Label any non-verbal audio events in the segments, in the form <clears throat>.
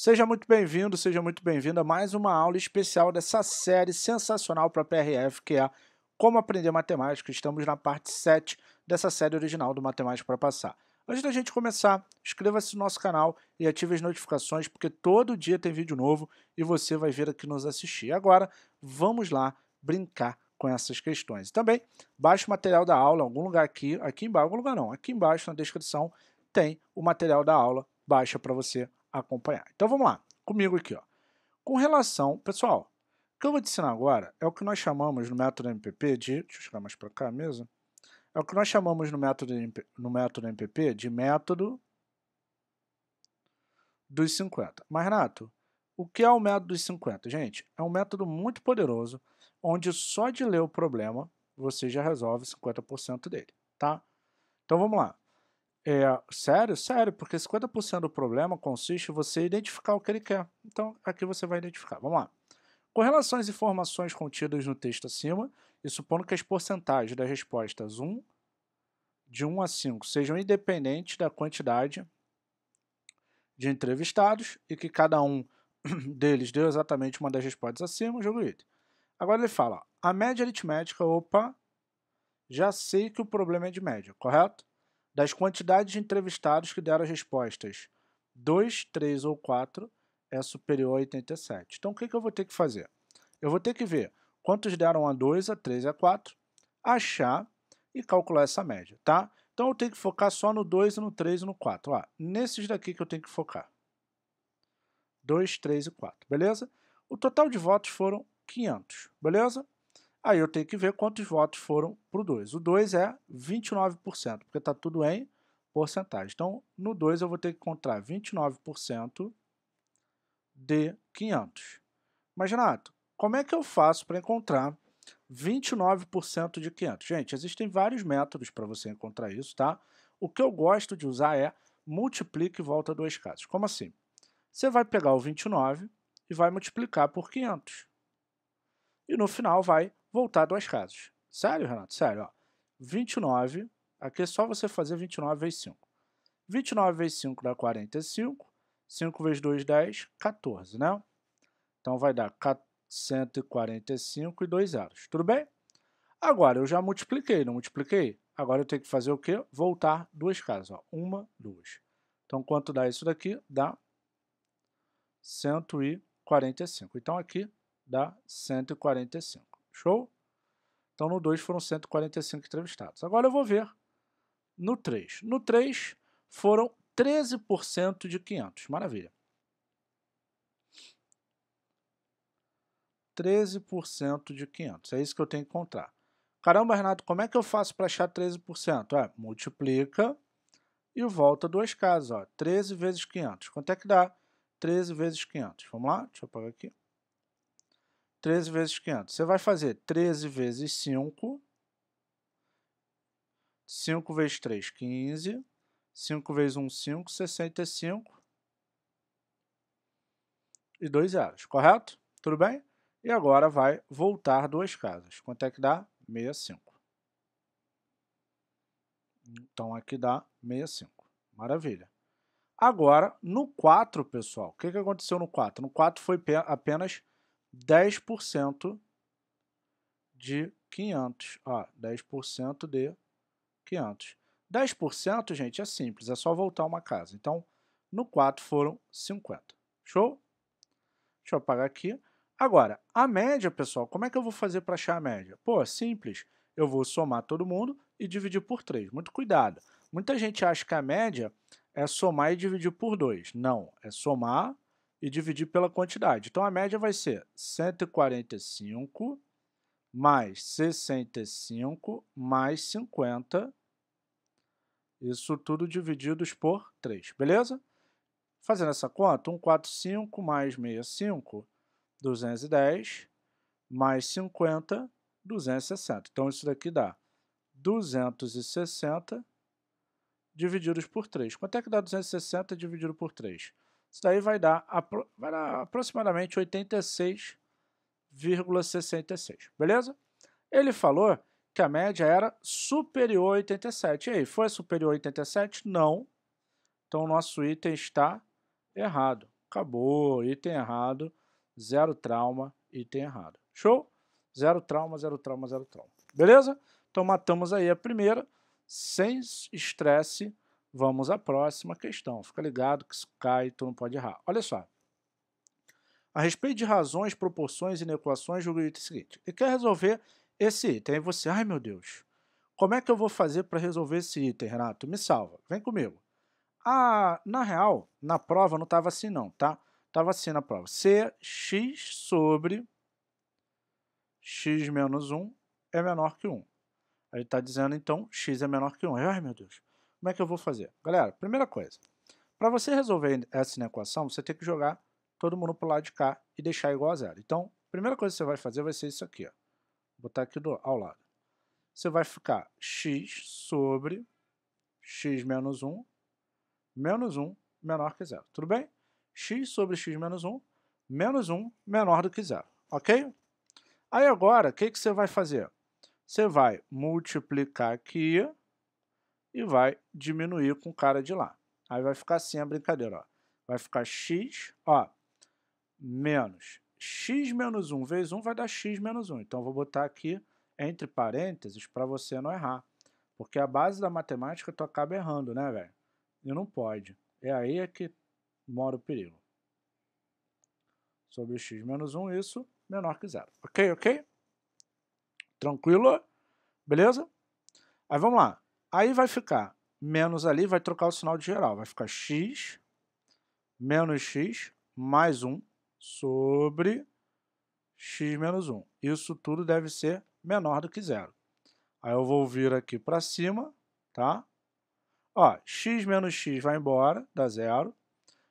Seja muito bem-vindo, seja muito bem-vinda a mais uma aula especial dessa série sensacional para PRF, que é Como Aprender Matemática. Estamos na parte 7 dessa série original do Matemática para Passar. Antes da gente começar, inscreva-se no nosso canal e ative as notificações, porque todo dia tem vídeo novo e você vai vir aqui nos assistir. Agora, vamos lá brincar com essas questões. Também, baixe o material da aula, em algum lugar aqui, aqui embaixo, algum lugar não, aqui embaixo na descrição tem o material da aula, baixa para você acompanhar. Então vamos lá, comigo aqui. Ó. Com relação, pessoal, o que eu vou te ensinar agora é o que nós chamamos no método MPP de... Deixa eu chegar mais para cá mesmo. É o que nós chamamos no método, no método MPP de método dos 50. Mas, Renato, o que é o método dos 50? Gente, é um método muito poderoso, onde só de ler o problema você já resolve 50% dele, tá? Então vamos lá. É, sério? Sério, porque 50% do problema consiste em você identificar o que ele quer. Então, aqui você vai identificar. Vamos lá. Com relação às informações contidas no texto acima, e supondo que as porcentagens das respostas 1, de 1 a 5 sejam independentes da quantidade de entrevistados e que cada um <clears throat> deles deu exatamente uma das respostas acima, jogo é item. Agora ele fala, a média aritmética, opa, já sei que o problema é de média, correto? Das quantidades de entrevistados que deram as respostas 2, 3 ou 4 é superior a 87. Então, o que, que eu vou ter que fazer? Eu vou ter que ver quantos deram a 2, a 3, a 4, achar e calcular essa média, tá? Então, eu tenho que focar só no 2, no 3 e no 4. Ó, nesses daqui que eu tenho que focar. 2, 3 e 4, beleza? O total de votos foram 500, beleza? Aí eu tenho que ver quantos votos foram para o 2. O 2 é 29%, porque está tudo em porcentagem. Então, no 2 eu vou ter que encontrar 29% de 500. Mas, Renato, como é que eu faço para encontrar 29% de 500? Gente, existem vários métodos para você encontrar isso, tá? O que eu gosto de usar é multiplique e volta dois casos. Como assim? Você vai pegar o 29 e vai multiplicar por 500. E no final vai voltado às casas. Sério, Renato? Sério, ó. 29, aqui é só você fazer 29 vezes 5. 29 vezes 5 dá 45, 5 vezes 2, 10, 14, né? Então vai dar 145 e 2 zeros, tudo bem? Agora, eu já multipliquei, não multipliquei? Agora eu tenho que fazer o quê? Voltar duas casas, ó. Uma, duas. Então, quanto dá isso daqui? Dá 145. Então, aqui dá 145. Show? Então no 2 foram 145 entrevistados. Agora eu vou ver no 3. No 3 foram 13% de 500. Maravilha. 13% de 500. É isso que eu tenho que encontrar. Caramba, Renato, como é que eu faço para achar 13%? É, ah, multiplica e volta duas casas. Ó. 13 vezes 500. Quanto é que dá? 13 vezes 500. Vamos lá? Deixa eu apagar aqui. 13 vezes 500. Você vai fazer 13 vezes 5. 5 vezes 3, 15. 5 vezes 1, 5, 65. E dois zeros, correto? Tudo bem? E agora vai voltar duas casas. Quanto é que dá? 65. Então aqui dá 65. Maravilha. Agora, no 4, pessoal, o que, que aconteceu no 4? No 4 foi apenas 10% de 500. Ó, 10% de 500. 10%, gente, é simples, é só voltar uma casa. Então, no 4 foram 50. Show? Deixa eu apagar aqui. Agora, a média, pessoal, como é que eu vou fazer para achar a média? Pô, é simples. Eu vou somar todo mundo e dividir por 3. Muito cuidado. Muita gente acha que a média é somar e dividir por 2. Não, é somar e dividir pela quantidade. Então a média vai ser 145 mais 65 mais 50. Isso tudo divididos por 3, beleza? Fazendo essa conta, 145 mais 65, 210, mais 50, 260. Então isso daqui dá 260 divididos por 3. Quanto é que dá 260 dividido por 3? Isso daí vai dar, vai dar aproximadamente 86,66, beleza? Ele falou que a média era superior a 87. E aí, foi superior a 87? Não. Então, o nosso item está errado. Acabou, item errado, zero trauma, item errado. Show? Zero trauma, zero trauma, zero trauma. Beleza? Então, matamos aí a primeira, sem estresse, Vamos à próxima questão. Fica ligado que isso cai, tu não pode errar. Olha só. A respeito de razões, proporções e inequações, julgo o seguinte. E quer resolver esse item. Aí você, ai meu Deus, como é que eu vou fazer para resolver esse item, Renato? Me salva. Vem comigo. Ah, na real, na prova não estava assim não, tá? Estava assim na prova. C, x sobre x menos 1 é menor que 1. Aí está dizendo, então, x é menor que 1. Ai, meu Deus. Como é que eu vou fazer? Galera, primeira coisa. Para você resolver essa inequação, você tem que jogar todo mundo para o lado de cá e deixar igual a zero. Então, a primeira coisa que você vai fazer vai ser isso aqui. Ó. Vou botar aqui do, ao lado. Você vai ficar x sobre x menos 1, menos 1 menor que zero. Tudo bem? x sobre x menos 1, menos 1 menor do que zero. Ok? Aí agora, o que, que você vai fazer? Você vai multiplicar aqui e vai diminuir com o cara de lá. Aí vai ficar assim a brincadeira, ó. Vai ficar x, ó, menos x menos 1 vezes 1 vai dar x menos 1. Então, vou botar aqui entre parênteses para você não errar. Porque a base da matemática tu acaba errando, né, velho? E não pode. É aí é que mora o perigo. Sobre x menos 1, isso menor que zero. Ok, ok? Tranquilo? Beleza? Aí vamos lá. Aí vai ficar menos ali, vai trocar o sinal de geral. Vai ficar x menos x mais 1 sobre x menos 1. Isso tudo deve ser menor do que zero. Aí eu vou vir aqui para cima, tá? Ó, x menos x vai embora, dá zero.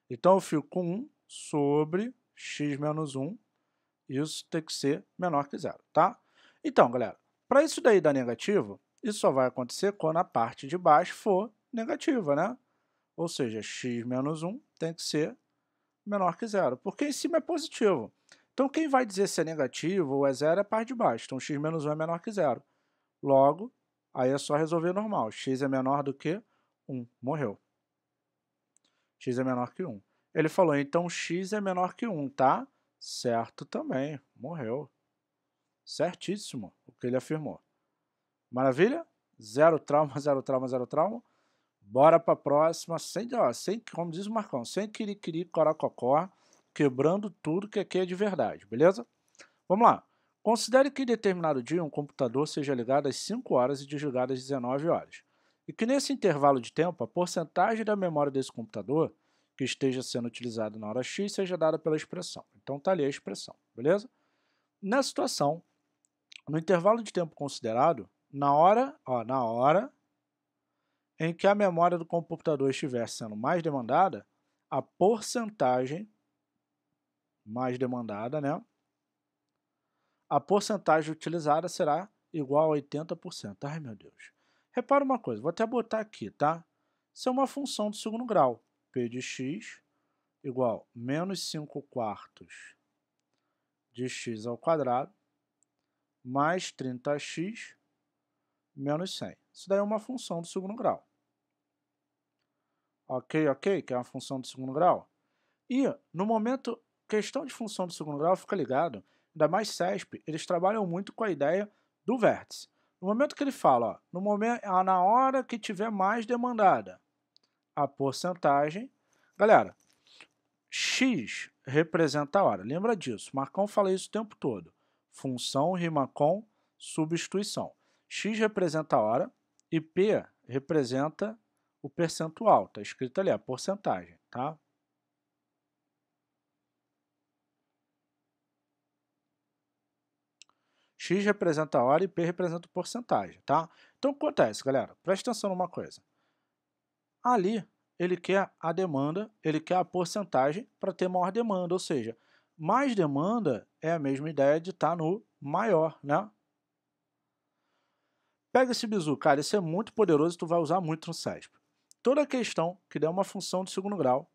Então eu fico com 1 sobre x menos 1. Isso tem que ser menor que zero, tá? Então, galera, para isso daí dar negativo, isso só vai acontecer quando a parte de baixo for negativa, né? Ou seja, x menos 1 tem que ser menor que zero, porque em cima é positivo. Então, quem vai dizer se é negativo ou é zero é a parte de baixo. Então, x menos 1 é menor que zero. Logo, aí é só resolver normal. x é menor do que 1. Morreu. x é menor que 1. Ele falou, então x é menor que 1, tá? Certo também. Morreu. Certíssimo o que ele afirmou. Maravilha? Zero trauma, <laughs> zero trauma, zero trauma. Bora para a próxima, sem, ó, sem, como diz o Marcão, sem quiricuri, coracocó, quebrando tudo que aqui é de verdade, beleza? Vamos lá. Considere que em determinado dia um computador seja ligado às 5 horas e desligado às 19 horas, e que nesse intervalo de tempo a porcentagem da memória desse computador que esteja sendo utilizado na hora X seja dada pela expressão. Então está ali a expressão, beleza? Na situação, no intervalo de tempo considerado, na hora, ó, na hora em que a memória do computador estiver sendo mais demandada, a porcentagem mais demandada, né? A porcentagem utilizada será igual a 80%. Ai, meu Deus. Repara uma coisa, vou até botar aqui, tá? Isso é uma função do segundo grau. P de x igual a menos 5 quartos de x ao quadrado mais 30x menos 100. Isso daí é uma função do segundo grau. Ok, ok, que é uma função do segundo grau. E, no momento, questão de função do segundo grau, fica ligado, ainda mais CESP, eles trabalham muito com a ideia do vértice. No momento que ele fala, ó, no momento, ah, na hora que tiver mais demandada, a porcentagem... Galera, x representa a hora. Lembra disso, Marcão fala isso o tempo todo. Função rima com substituição x representa a hora e p representa o percentual, está escrito ali, a porcentagem, tá? X representa a hora e P representa o porcentagem, tá? Então, o que acontece, galera? Presta atenção numa coisa. Ali, ele quer a demanda, ele quer a porcentagem para ter maior demanda, ou seja, mais demanda é a mesma ideia de estar tá no maior, né? Pega esse bizu, cara, esse é muito poderoso e tu vai usar muito no CESP. Toda questão que der uma função de segundo grau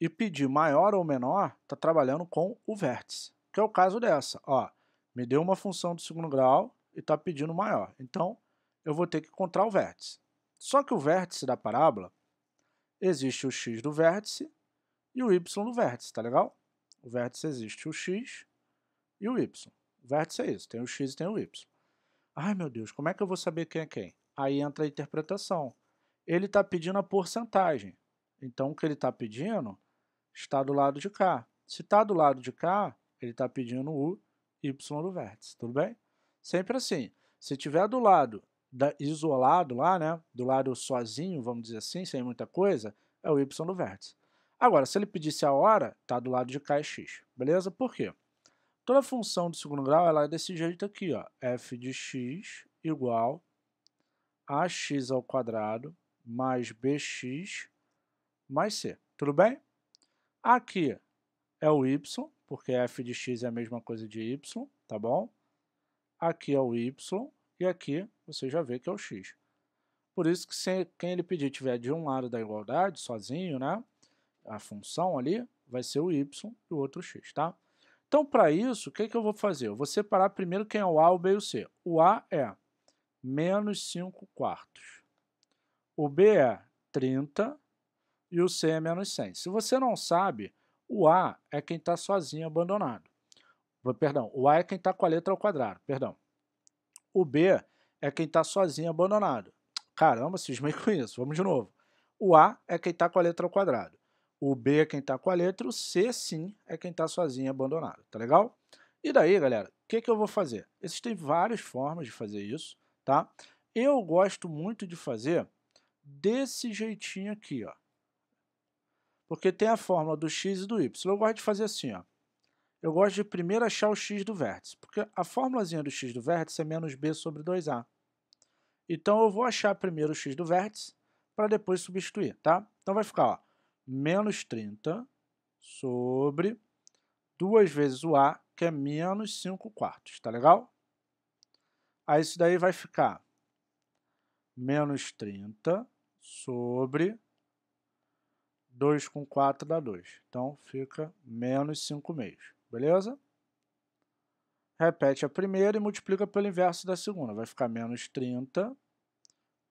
e pedir maior ou menor, tá trabalhando com o vértice, que é o caso dessa. Ó, me deu uma função de segundo grau e tá pedindo maior. Então, eu vou ter que encontrar o vértice. Só que o vértice da parábola, existe o x do vértice e o y do vértice, tá legal? O vértice existe o x e o y. O vértice é isso, tem o x e tem o y. Ai meu Deus, como é que eu vou saber quem é quem? Aí entra a interpretação. Ele está pedindo a porcentagem. Então o que ele está pedindo está do lado de cá. Se está do lado de cá, ele está pedindo o y do vértice, tudo bem? Sempre assim. Se tiver do lado da, isolado lá, né, do lado sozinho, vamos dizer assim, sem muita coisa, é o y do vértice. Agora, se ele pedisse a hora, está do lado de cá é x, beleza? Por quê? Toda função de segundo grau ela é desse jeito aqui, ó, f de x igual a x ao quadrado mais bx mais c. Tudo bem? Aqui é o y, porque f de x é a mesma coisa de y, tá bom? Aqui é o y e aqui você já vê que é o x. Por isso que se quem ele pedir tiver de um lado da igualdade, sozinho, né? A função ali vai ser o y e o outro x, tá? Então, para isso, o que, é que eu vou fazer? Eu vou separar primeiro quem é o A, o B e o C. O A é menos 5 quartos. O B é 30 e o C é menos 100. Se você não sabe, o A é quem está sozinho abandonado. Perdão, o A é quem está com a letra ao quadrado, perdão. O B é quem está sozinho abandonado. Caramba, cismei com isso. Vamos de novo. O A é quem está com a letra ao quadrado. O B é quem está com a letra, o C sim é quem está sozinho, abandonado, tá legal? E daí, galera, o que, que eu vou fazer? Existem várias formas de fazer isso, tá? Eu gosto muito de fazer desse jeitinho aqui, ó. Porque tem a fórmula do x e do y. Eu gosto de fazer assim, ó. Eu gosto de primeiro achar o x do vértice, porque a formulazinha do x do vértice é menos b sobre 2a. Então eu vou achar primeiro o x do vértice para depois substituir, tá? Então vai ficar, ó, menos 30 sobre 2 vezes o A, que é menos 5 quartos, tá legal? Aí isso daí vai ficar menos 30 sobre 2 com 4 dá 2. Então, fica menos 5 meios, beleza? Repete a primeira e multiplica pelo inverso da segunda. Vai ficar menos 30,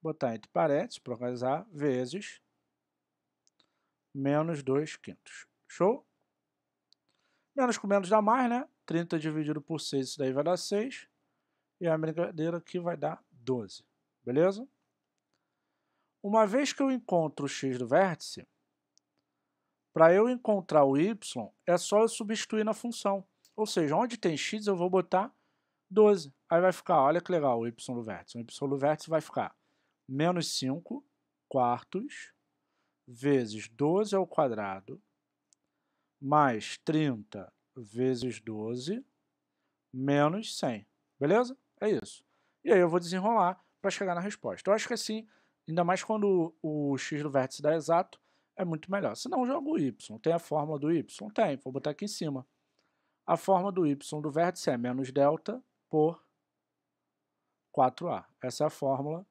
botar entre parênteses, para localizar, vezes menos 2 quintos. Show? Menos com menos dá mais, né? 30 dividido por 6, isso daí vai dar 6. E a brincadeira aqui vai dar 12. Beleza? Uma vez que eu encontro o x do vértice, para eu encontrar o y, é só eu substituir na função. Ou seja, onde tem x, eu vou botar 12. Aí vai ficar, olha que legal, o y do vértice. O y do vértice vai ficar menos 5 quartos vezes 12 ao quadrado, mais 30 vezes 12, menos 100. Beleza? É isso. E aí eu vou desenrolar para chegar na resposta. Eu acho que assim, ainda mais quando o x do vértice dá exato, é muito melhor. Se não, jogo o y. Tem a fórmula do y? Tem, vou botar aqui em cima. A fórmula do y do vértice é menos delta por 4a. Essa é a fórmula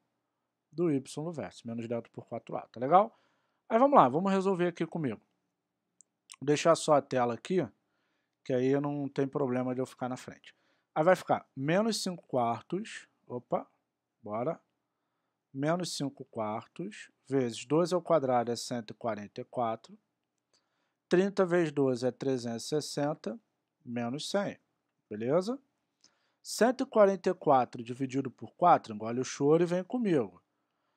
do y do vértice, menos delta por 4a, tá legal? Aí vamos lá, vamos resolver aqui comigo. Vou deixar só a tela aqui, que aí não tem problema de eu ficar na frente. Aí vai ficar menos 5 quartos, opa, bora, menos 5 quartos, vezes 12 ao quadrado é 144, 30 vezes 12 é 360, menos 100, beleza? 144 dividido por 4, engole o choro e vem comigo.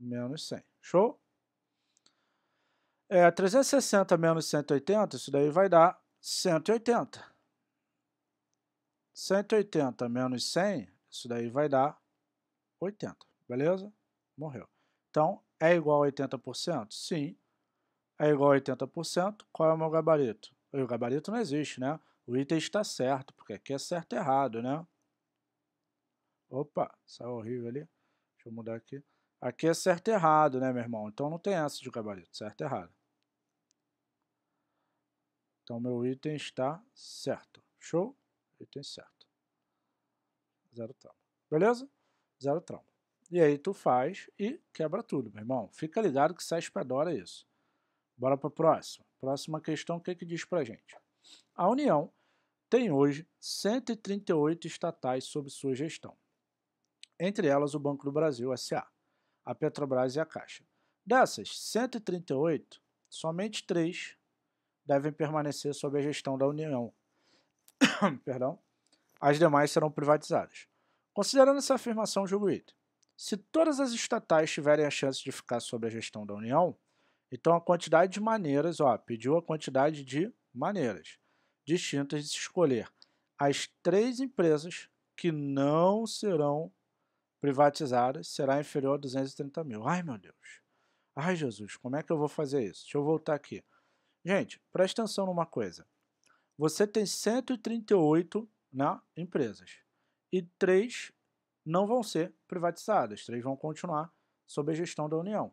menos 100. Show? É, 360 menos 180, isso daí vai dar 180. 180 menos 100, isso daí vai dar 80, beleza? Morreu. Então, é igual a 80%? Sim, é igual a 80%. Qual é o meu gabarito? O gabarito não existe, né? O item está certo, porque aqui é certo e errado, né? Opa, saiu horrível ali. Deixa eu mudar aqui. Aqui é certo e errado, né, meu irmão? Então não tem essa de gabarito, certo e errado. Então meu item está certo. Show? Item certo. Zero trauma. Beleza? Zero trauma. E aí tu faz e quebra tudo, meu irmão. Fica ligado que sai é isso. Bora para a próxima. Próxima questão, o que, que diz para gente? A União tem hoje 138 estatais sob sua gestão. Entre elas, o Banco do Brasil, S.A a Petrobras e a Caixa. Dessas 138, somente três devem permanecer sob a gestão da União. <coughs> Perdão. As demais serão privatizadas. Considerando essa afirmação, julgo item. Se todas as estatais tiverem a chance de ficar sob a gestão da União, então a quantidade de maneiras, ó, pediu a quantidade de maneiras distintas de se escolher as três empresas que não serão privatizadas será inferior a 230 mil. Ai, meu Deus. Ai, Jesus, como é que eu vou fazer isso? Deixa eu voltar aqui. Gente, presta atenção numa coisa. Você tem 138 né, empresas e três não vão ser privatizadas, três vão continuar sob a gestão da União.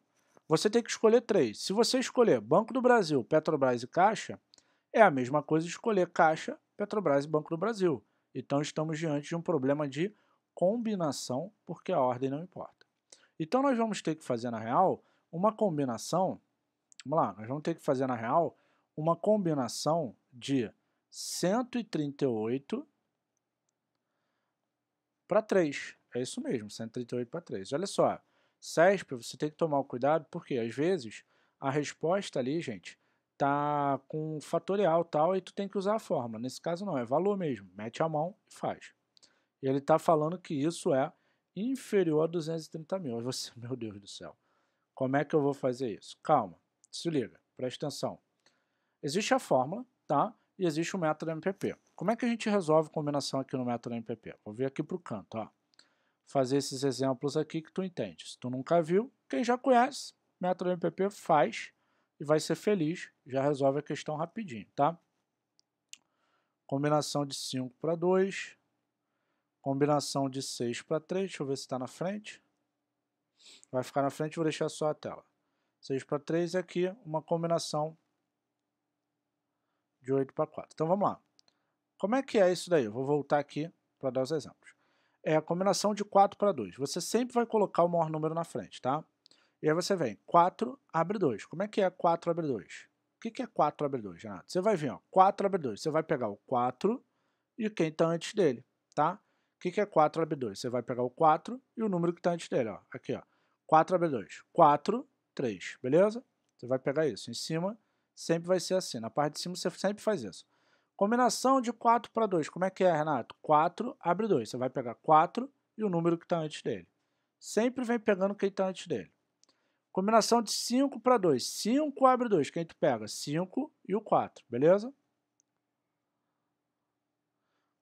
Você tem que escolher três. Se você escolher Banco do Brasil, Petrobras e Caixa, é a mesma coisa escolher Caixa, Petrobras e Banco do Brasil. Então estamos diante de um problema de combinação, porque a ordem não importa. Então nós vamos ter que fazer na real uma combinação, vamos lá, nós vamos ter que fazer na real uma combinação de 138 para 3. É isso mesmo, 138 para 3. Olha só, CESP, você tem que tomar cuidado, porque às vezes a resposta ali, gente, tá com fatorial tal, e tu tem que usar a fórmula. Nesse caso não, é valor mesmo. Mete a mão e faz. Ele está falando que isso é inferior a 230 mil. você, <laughs> meu Deus do céu, como é que eu vou fazer isso? Calma, se liga, presta atenção. Existe a fórmula, tá? E existe o método MPP. Como é que a gente resolve combinação aqui no método MPP? Vou vir aqui para o canto, ó. Fazer esses exemplos aqui que tu entende. Se tu nunca viu, quem já conhece, método MPP faz e vai ser feliz, já resolve a questão rapidinho, tá? Combinação de 5 para 2, Combinação de 6 para 3, deixa eu ver se está na frente. Vai ficar na frente, vou deixar só a tela. 6 para 3 e aqui uma combinação de 8 para 4. Então vamos lá. Como é que é isso daí? Eu vou voltar aqui para dar os exemplos. É a combinação de 4 para 2. Você sempre vai colocar o maior número na frente, tá? E aí você vem 4, abre 2. Como é que é 4, abre 2? O que, que é 4, abre 2, Renato? Você vai vir, ó, 4, abre 2. Você vai pegar o 4 e quem está antes dele, tá? O que, que é 4AB2? Você vai pegar o 4 e o número que está antes dele. Ó. Aqui, ó. 4AB2. 4, 3. Beleza? Você vai pegar isso. Em cima, sempre vai ser assim. Na parte de cima, você sempre faz isso. Combinação de 4 para 2. Como é que é, Renato? 4 abre 2. Você vai pegar 4 e o número que está antes dele. Sempre vem pegando quem está antes dele. Combinação de 5 para 2. 5 abre 2. Quem tu pega? 5 e o 4. Beleza?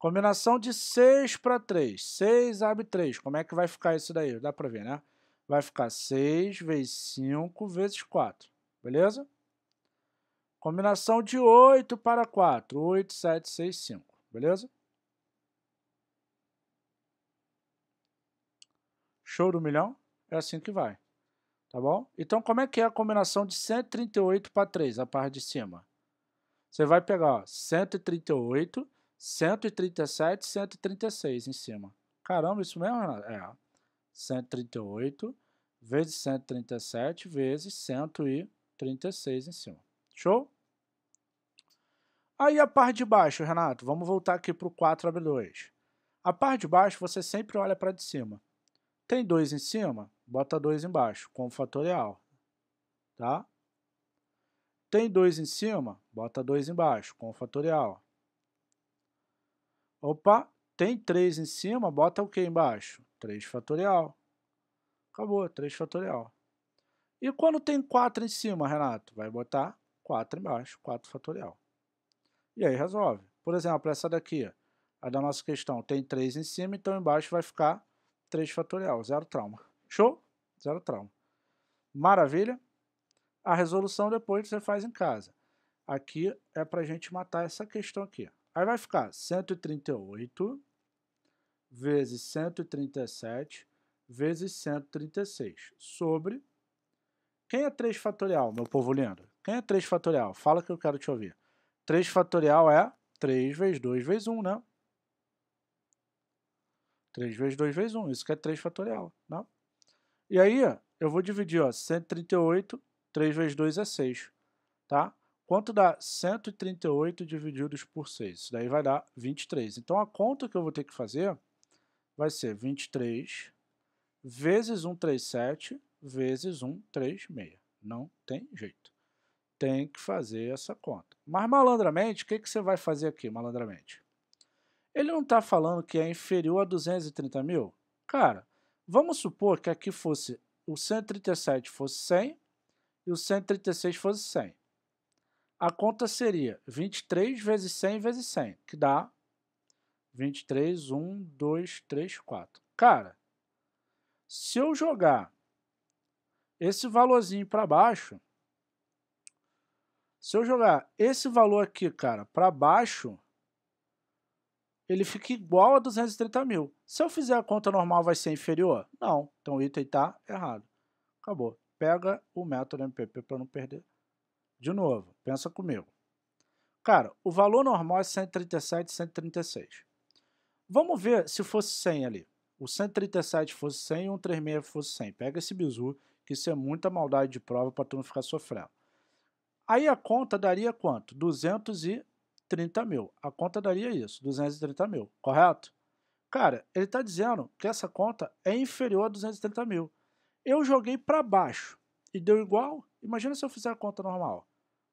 Combinação de 6 para 3. 6 abre 3. Como é que vai ficar isso daí? Dá para ver, né? Vai ficar 6 vezes 5 vezes 4. Beleza? Combinação de 8 para 4. 8, 7, 6, 5. Beleza? Show do milhão? É assim que vai. Tá bom? Então, como é que é a combinação de 138 para 3, a parte de cima? Você vai pegar ó, 138 137, 136 em cima. Caramba, isso mesmo, Renato? É. 138 vezes 137 vezes 136 em cima. Show? Aí a parte de baixo, Renato, vamos voltar aqui para o 4AB2. A parte de baixo você sempre olha para de cima. Tem 2 em cima, bota 2 embaixo, com fatorial. Tá? Tem 2 em cima, bota 2 embaixo, com fatorial. Opa, tem 3 em cima, bota o que embaixo? 3 fatorial. Acabou, 3 fatorial. E quando tem 4 em cima, Renato? Vai botar 4 embaixo, 4 fatorial. E aí resolve. Por exemplo, essa daqui, a da nossa questão, tem 3 em cima, então embaixo vai ficar 3 fatorial, zero trauma. Show? Zero trauma. Maravilha? A resolução depois você faz em casa. Aqui é para a gente matar essa questão aqui. Aí vai ficar 138 vezes 137 vezes 136 sobre... Quem é 3 fatorial, meu povo lindo? Quem é 3 fatorial? Fala que eu quero te ouvir. 3 fatorial é 3 vezes 2 vezes 1, né? 3 vezes 2 vezes 1, isso que é 3 fatorial, né? E aí, eu vou dividir, ó, 138, 3 vezes 2 é 6, tá? Quanto dá 138 divididos por 6? Isso daí vai dar 23. Então a conta que eu vou ter que fazer vai ser 23 vezes 137 vezes 136. Não tem jeito. Tem que fazer essa conta. Mas malandramente, o que, que você vai fazer aqui, malandramente? Ele não está falando que é inferior a 230 mil? Cara, vamos supor que aqui fosse o 137 fosse 100 e o 136 fosse 100 a conta seria 23 vezes 100 vezes 100, que dá 23, 1, 2, 3, 4. Cara, se eu jogar esse valorzinho para baixo, se eu jogar esse valor aqui, cara, para baixo, ele fica igual a 230 mil. Se eu fizer a conta normal, vai ser inferior? Não. Então o item está errado. Acabou. Pega o método MPP para não perder de novo, pensa comigo. Cara, o valor normal é 137, 136. Vamos ver se fosse 100 ali. O 137 fosse 100 e o 136 fosse 100. Pega esse bizu, que isso é muita maldade de prova para tu não ficar sofrendo. Aí a conta daria quanto? 230 mil. A conta daria isso, 230 mil, correto? Cara, ele está dizendo que essa conta é inferior a 230 mil. Eu joguei para baixo e deu igual, imagina se eu fizer a conta normal.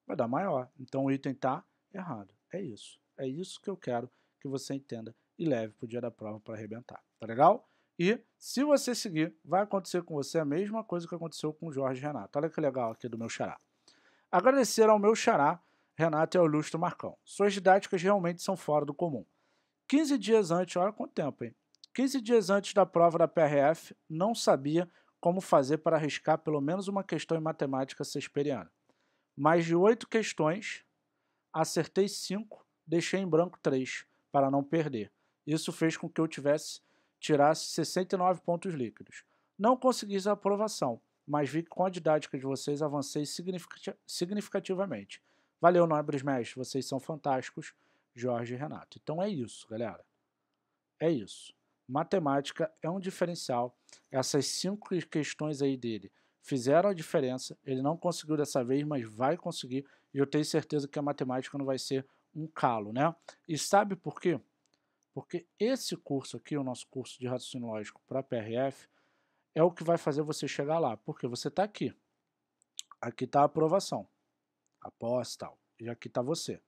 Vai dar maior. Então o item está errado. É isso. É isso que eu quero que você entenda e leve para o dia da prova para arrebentar. Tá legal? E se você seguir, vai acontecer com você a mesma coisa que aconteceu com o Jorge Renato. Olha que legal aqui do meu xará. Agradecer ao meu xará, Renato e ao ilustre Marcão. Suas didáticas realmente são fora do comum. 15 dias antes, olha quanto tempo, hein? 15 dias antes da prova da PRF, não sabia como fazer para arriscar pelo menos uma questão em matemática shakespeariana. Mais de oito questões, acertei cinco, deixei em branco três, para não perder. Isso fez com que eu tivesse tirasse 69 pontos líquidos. Não consegui a aprovação, mas vi que com a didática de vocês avancei significativamente. Valeu, nobres mestres, vocês são fantásticos, Jorge e Renato. Então é isso, galera. É isso matemática é um diferencial. Essas cinco questões aí dele fizeram a diferença. Ele não conseguiu dessa vez, mas vai conseguir. E eu tenho certeza que a matemática não vai ser um calo, né? E sabe por quê? Porque esse curso aqui, o nosso curso de raciocínio lógico para PRF, é o que vai fazer você chegar lá. Porque você está aqui. Aqui está a aprovação. Após tal. E aqui está você.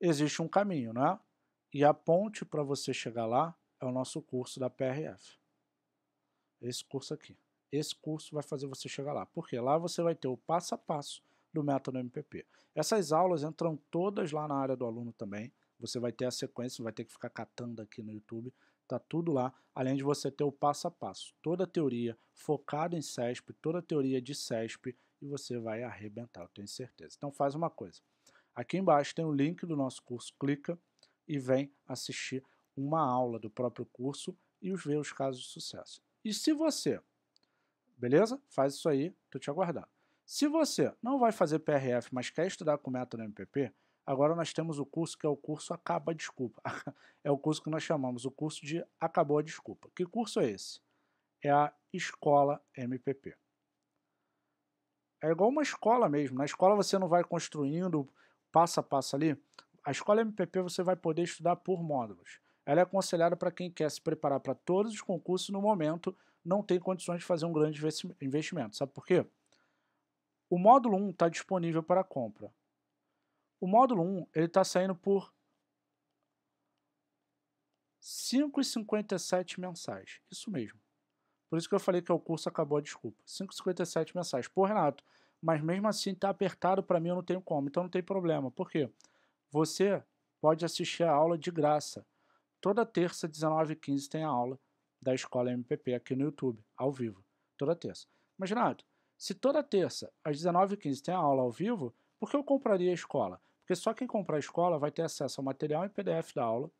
Existe um caminho, né? E a ponte para você chegar lá é o nosso curso da PRF. Esse curso aqui. Esse curso vai fazer você chegar lá, porque lá você vai ter o passo a passo do método MPP. Essas aulas entram todas lá na área do aluno também. Você vai ter a sequência, não vai ter que ficar catando aqui no YouTube. Tá tudo lá, além de você ter o passo a passo. Toda a teoria focada em CESP, toda a teoria de CESP, e você vai arrebentar, eu tenho certeza. Então faz uma coisa. Aqui embaixo tem o link do nosso curso, clica e vem assistir uma aula do próprio curso e os ver os casos de sucesso. E se você, beleza? Faz isso aí, estou te aguardando. Se você não vai fazer PRF, mas quer estudar com método MPP, agora nós temos o curso que é o curso Acaba a Desculpa. <laughs> é o curso que nós chamamos o curso de Acabou a Desculpa. Que curso é esse? É a Escola MPP. É igual uma escola mesmo. Na escola você não vai construindo passo a passo ali. A escola MPP você vai poder estudar por módulos. Ela é aconselhada para quem quer se preparar para todos os concursos no momento não tem condições de fazer um grande investimento. Sabe por quê? O módulo 1 está disponível para compra. O módulo 1 está saindo por R$ 5,57 mensais. Isso mesmo. Por isso que eu falei que o curso acabou, desculpa. R$ 5,57 mensais. Pô, Renato, mas mesmo assim está apertado para mim, eu não tenho como. Então não tem problema. Por quê? Você pode assistir a aula de graça. Toda terça, 19h15, tem a aula da Escola MPP aqui no YouTube, ao vivo. Toda terça. Mas, Renato, se toda terça, às 19h15, tem a aula ao vivo, por que eu compraria a escola? Porque só quem comprar a escola vai ter acesso ao material em PDF da aula,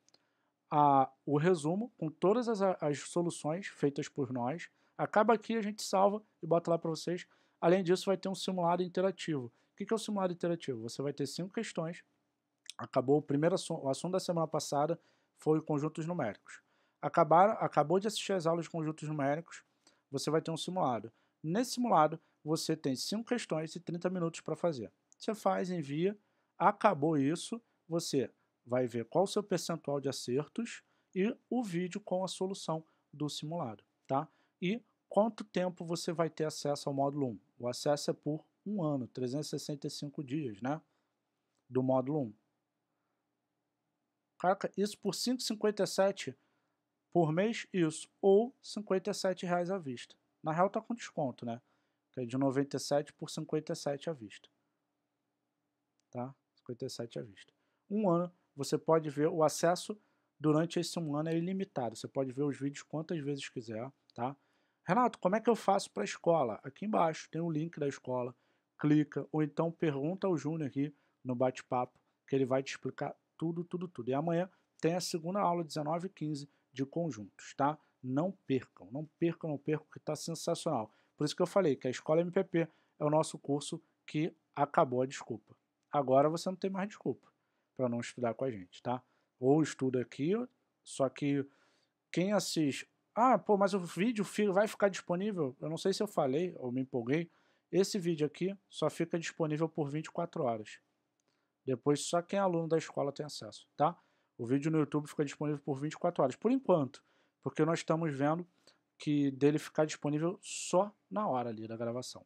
a, o resumo com todas as, as soluções feitas por nós. Acaba aqui, a gente salva e bota lá para vocês. Além disso, vai ter um simulado interativo. O que, que é o simulado interativo? Você vai ter cinco questões. Acabou o primeiro assunto, o assunto da semana passada, foi conjuntos numéricos. Acabaram, acabou de assistir as aulas de conjuntos numéricos, você vai ter um simulado. Nesse simulado, você tem 5 questões e 30 minutos para fazer. Você faz, envia, acabou isso, você vai ver qual o seu percentual de acertos e o vídeo com a solução do simulado, tá? E quanto tempo você vai ter acesso ao módulo 1? O acesso é por um ano, 365 dias, né? Do módulo 1. Caraca, isso por 5,57 por mês, isso. Ou 57 reais à vista. Na real tá com desconto, né? Que é de 97 por 57 à vista. Tá? 57 à vista. Um ano, você pode ver o acesso durante esse um ano é ilimitado. Você pode ver os vídeos quantas vezes quiser, tá? Renato, como é que eu faço para a escola? Aqui embaixo tem o um link da escola. Clica ou então pergunta ao Júnior aqui no bate-papo que ele vai te explicar tudo, tudo, tudo. E amanhã tem a segunda aula, 19 e 15 de conjuntos, tá? Não percam, não percam, não percam, que está sensacional. Por isso que eu falei que a Escola MPP é o nosso curso que acabou a desculpa. Agora você não tem mais desculpa para não estudar com a gente, tá? Ou estuda aqui, só que quem assiste... Ah, pô, mas o vídeo vai ficar disponível? Eu não sei se eu falei ou me empolguei. Esse vídeo aqui só fica disponível por 24 horas. Depois só quem é aluno da escola tem acesso, tá? O vídeo no YouTube fica disponível por 24 horas, por enquanto, porque nós estamos vendo que dele ficar disponível só na hora ali da gravação.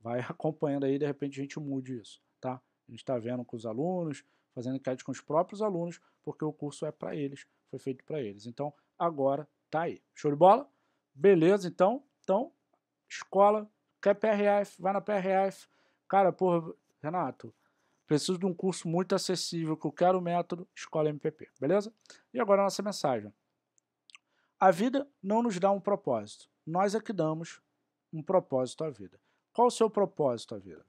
Vai <laughs> acompanhando aí, de repente a gente mude isso, tá? A gente está vendo com os alunos, fazendo enquete com os próprios alunos, porque o curso é para eles, foi feito para eles. Então, agora tá aí. Show de bola? Beleza, então. Então, escola, quer PRF, vai na PRF. Cara, porra, Renato, Preciso de um curso muito acessível, que eu quero o método Escola MPP, beleza? E agora a nossa mensagem. A vida não nos dá um propósito, nós é que damos um propósito à vida. Qual o seu propósito à vida?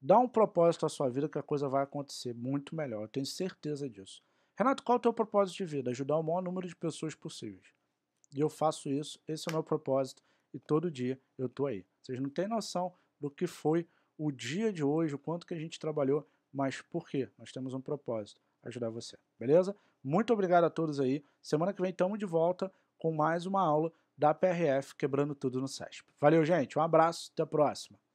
Dá um propósito à sua vida que a coisa vai acontecer muito melhor, eu tenho certeza disso. Renato, qual é o teu propósito de vida? Ajudar o maior número de pessoas possíveis. E eu faço isso, esse é o meu propósito, e todo dia eu estou aí. Vocês não têm noção do que foi o dia de hoje, o quanto que a gente trabalhou, mas por quê? Nós temos um propósito, ajudar você, beleza? Muito obrigado a todos aí. Semana que vem estamos de volta com mais uma aula da PRF Quebrando Tudo no SESP. Valeu, gente. Um abraço, até a próxima.